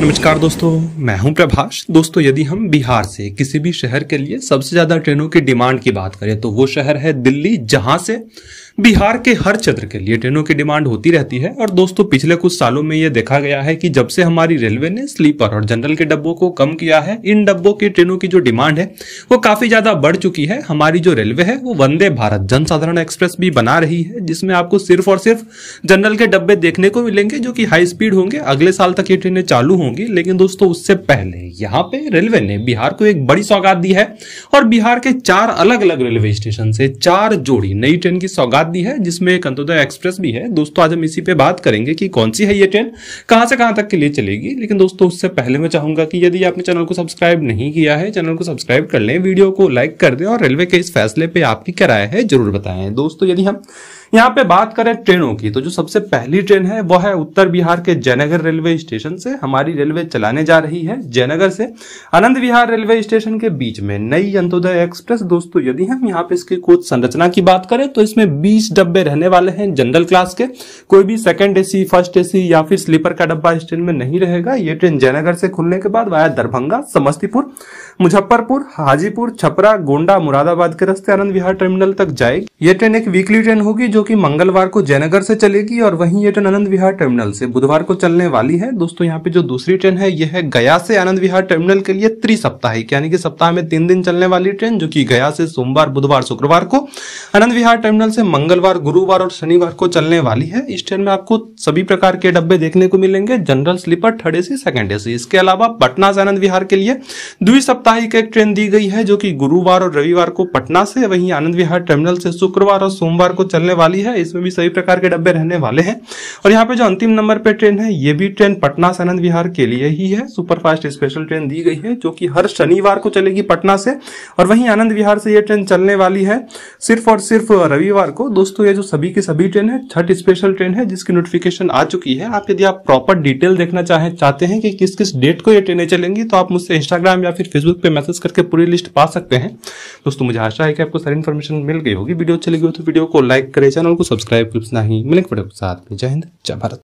नमस्कार दोस्तों मैं हूं प्रभाष दोस्तों यदि हम बिहार से किसी भी शहर के लिए सबसे ज्यादा ट्रेनों की डिमांड की बात करें तो वो शहर है दिल्ली जहां से बिहार के हर क्षेत्र के लिए ट्रेनों की डिमांड होती रहती है और दोस्तों पिछले कुछ सालों में यह देखा गया है कि जब से हमारी रेलवे ने स्लीपर और जनरल के डब्बों को कम किया है इन डब्बों की ट्रेनों की जो डिमांड है वो काफी ज्यादा बढ़ चुकी है हमारी जो रेलवे है वो वंदे भारत जनसाधारण एक्सप्रेस भी बना रही है जिसमें आपको सिर्फ और सिर्फ जनरल के डब्बे देखने को मिलेंगे जो कि हाई स्पीड होंगे अगले साल तक ये ट्रेनें चालू होंगी लेकिन दोस्तों उससे पहले यहाँ पे रेलवे ने बिहार को एक बड़ी सौगात दी है और बिहार के चार अलग अलग रेलवे स्टेशन से चार जोड़ी नई ट्रेन की सौगात बात दी है जिसमें अंतोदय एक्सप्रेस भी है दोस्तों आज हम इसी पे बात करेंगे कि कौन सी है ये ट्रेन कहाँ से कहाँ तक के लिए चलेगी लेकिन दोस्तों उससे पहले मैं चाहूंगा कि यदि आपने चैनल को सब्सक्राइब नहीं किया है चैनल को सब्सक्राइब कर लें वीडियो को लाइक कर दें और रेलवे के इस फैसले पर आपकी क्या राय है जरूर बताएं दोस्तों यदि हम यहाँ पे बात करें ट्रेनों की तो जो सबसे पहली ट्रेन है वो है उत्तर बिहार के जयनगर रेलवे स्टेशन से हमारी रेलवे चलाने जा रही है जयनगर से आनंद विहार रेलवे स्टेशन के बीच में नई अंतोदय एक्सप्रेस दोस्तों यदि हम यहाँ पे इसकी कोच संरचना की बात करें तो इसमें बीस डब्बे रहने वाले हैं जनरल क्लास के कोई भी सेकेंड एसी फर्स्ट ए या फिर स्लीपर का डब्बा इस ट्रेन में नहीं रहेगा ये ट्रेन जयनगर से खुलने के बाद वाया दरभंगा समस्तीपुर मुजफ्फरपुर हाजीपुर छपरा गोंडा मुरादाबाद के रास्ते आनंद विहार टर्मिनल तक जाएगी ये ट्रेन एक वीकली ट्रेन होगी जो जो कि मंगलवार को जयनगर से चलेगी और वहीं ये ट्रेन आनंद विहार टर्मिनल से बुधवार को चलने वाली है दोस्तों यहाँ पे जो दूसरी ट्रेन है यह है गया से आनंद विहार टर्मिनल के लिए त्रिसप्ताहिक यानी कि सप्ताह में तीन दिन चलने वाली ट्रेन जो कि गया से सोमवार बुधवार शुक्रवार को आनंद विहार टर्मिनल से मंगलवार गुरुवार और शनिवार को चलने वाली है इस ट्रेन में आपको सभी प्रकार के डब्बे देखने को मिलेंगे general sleeper third AC second AC इसके अलावा पटना से आनंद विहार के लिए द्विसप्ताहिक एक ट्रेन दी गई है जो की गुरुवार और रविवार को पटना से वहीं आनंद विहार टर्मिनल से शुक्रवार और सोमवार को चलने वाली वाली है इसमें भी सभी प्रकार के डब्बे रहने वाले हैं और यहाँ पे जो अंतिम नंबर पे ट्रेन है ये भी ट्रेन पटना से आनंद विहार के लिए ही है सुपरफास्ट स्पेशल ट्रेन दी गई है जो कि हर शनिवार को चलेगी पटना से और वहीं आनंद विहार से ये ट्रेन चलने वाली है सिर्फ और सिर्फ रविवार को दोस्तों ये जो सभी की सभी ट्रेन है छठ स्पेशल ट्रेन है जिसकी नोटिफिकेशन आ चुकी है आप यदि आप प्रॉपर डिटेल देखना चाहें चाहते हैं कि किस किस डेट को ये ट्रेनें चलेंगी तो आप मुझसे इंस्टाग्राम या फिर फेसबुक पे मैसेज करके पूरी लिस्ट पा सकते हैं दोस्तों मुझे आशा है कि आपको सारी इन्फॉर्मेशन मिल गई होगी वीडियो अच्छी लगी हो तो वीडियो को लाइक करें चैनल को सब्सक्राइब करना ही मिलेंगे साथ में जय हिंद जय भारत